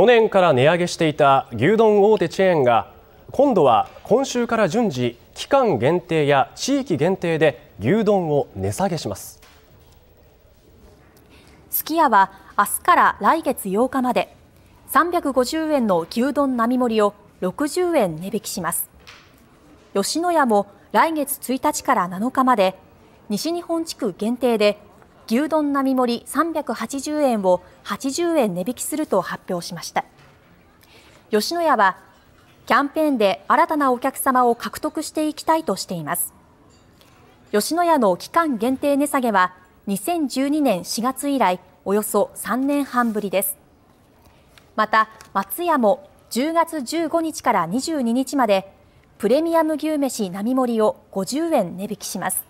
去年から値上げしていた牛丼大手チェーンが今度は今週から順次期間限定や地域限定で牛丼を値下げしますすき家は明日から来月8日まで350円の牛丼並盛を60円値引きします吉野家も来月1日から7日まで西日本地区限定で牛丼並盛り380円を80円値引きすると発表しました吉野家はキャンペーンで新たなお客様を獲得していきたいとしています吉野家の期間限定値下げは2012年4月以来およそ3年半ぶりですまた松屋も10月15日から22日までプレミアム牛めし並盛りを50円値引きします